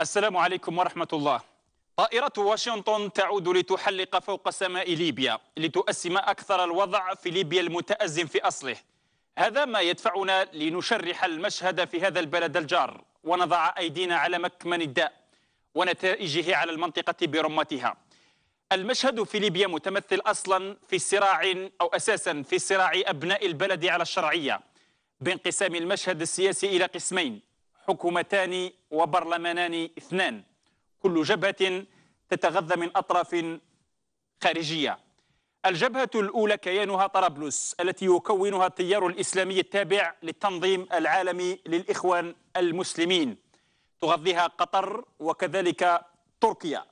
السلام عليكم ورحمة الله طائرة واشنطن تعود لتحلق فوق سماء ليبيا لتؤسم أكثر الوضع في ليبيا المتأزم في أصله هذا ما يدفعنا لنشرح المشهد في هذا البلد الجار ونضع أيدينا على مكمن الداء ونتائجه على المنطقة برمتها المشهد في ليبيا متمثل أصلا في صراع أو أساسا في صراع أبناء البلد على الشرعية بانقسام المشهد السياسي إلى قسمين حكومتان وبرلمانان اثنان كل جبهة تتغذى من أطراف خارجية الجبهة الأولى كيانها طرابلس التي يكونها التيار الإسلامي التابع للتنظيم العالمي للإخوان المسلمين تغذيها قطر وكذلك تركيا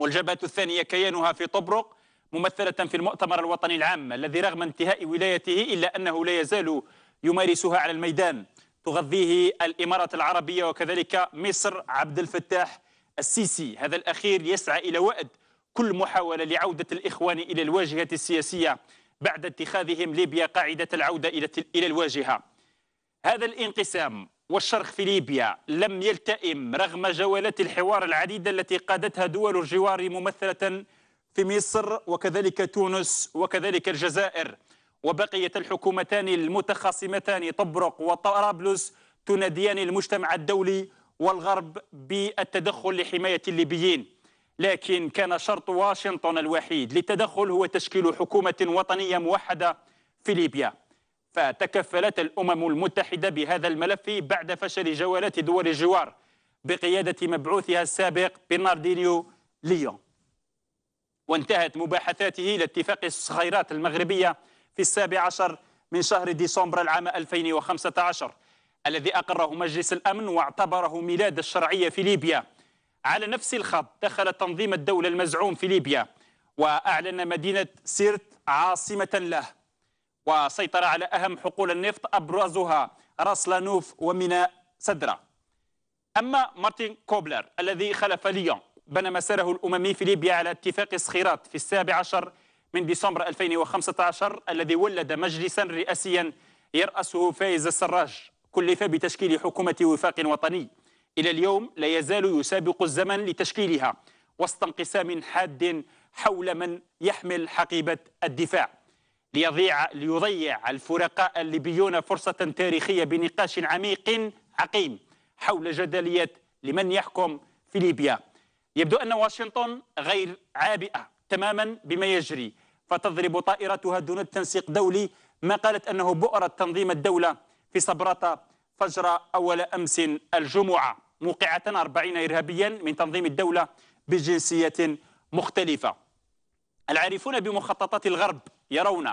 والجبهة الثانية كيانها في طبرق ممثلة في المؤتمر الوطني العام الذي رغم انتهاء ولايته إلا أنه لا يزال يمارسها على الميدان تغذيه الإمارات العربية وكذلك مصر عبد الفتاح السيسي هذا الأخير يسعى إلى وأد كل محاولة لعودة الإخوان إلى الواجهة السياسية بعد اتخاذهم ليبيا قاعدة العودة إلى الواجهة هذا الانقسام والشرخ في ليبيا لم يلتئم رغم جولات الحوار العديدة التي قادتها دول الجوار ممثلة في مصر وكذلك تونس وكذلك الجزائر وبقيت الحكومتان المتخاصمتان طبرق وطرابلس تناديان المجتمع الدولي والغرب بالتدخل لحماية الليبيين لكن كان شرط واشنطن الوحيد للتدخل هو تشكيل حكومة وطنية موحدة في ليبيا فتكفلت الأمم المتحدة بهذا الملف بعد فشل جولات دول الجوار بقيادة مبعوثها السابق بناردينيو ليون وانتهت مباحثاته لاتفاق الصخيرات المغربية في السابع عشر من شهر ديسمبر العام 2015 الذي أقره مجلس الأمن واعتبره ميلاد الشرعية في ليبيا على نفس الخط دخل تنظيم الدولة المزعوم في ليبيا وأعلن مدينة سيرت عاصمة له وسيطر على أهم حقول النفط أبرزها راس لانوف وميناء سدرة أما مارتن كوبلر الذي خلف ليون بنى مساره الأممي في ليبيا على اتفاق صخيرات في السابع عشر من ديسمبر 2015 الذي ولد مجلسا رئاسيا يرأسه فايز السراج كلف بتشكيل حكومة وفاق وطني إلى اليوم لا يزال يسابق الزمن لتشكيلها وسط انقسام حاد حول من يحمل حقيبة الدفاع ليضيع, ليضيع الفرقاء الليبيون فرصة تاريخية بنقاش عميق عقيم حول جدلية لمن يحكم في ليبيا يبدو أن واشنطن غير عابئة تماما بما يجري فتضرب طائرتها دون تنسيق دولي ما قالت أنه بؤرة تنظيم الدولة في صبراتة فجر أول أمس الجمعة موقعة 40 إرهابيا من تنظيم الدولة بجنسية مختلفة العارفون بمخططات الغرب يرون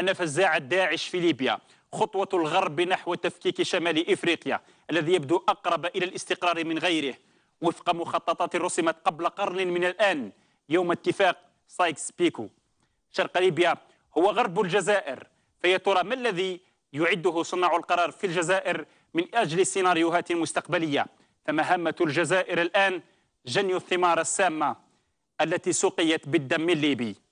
أن فزاعة داعش في ليبيا خطوة الغرب نحو تفكيك شمال إفريقيا الذي يبدو أقرب إلى الاستقرار من غيره وفق مخططات رسمت قبل قرن من الآن يوم اتفاق سايكس بيكو شرق ليبيا هو غرب الجزائر فيا ترى ما الذي يعده صناع القرار في الجزائر من أجل سيناريوهات مستقبلية فمهمة الجزائر الآن جني الثمار السامة التي سقيت بالدم الليبي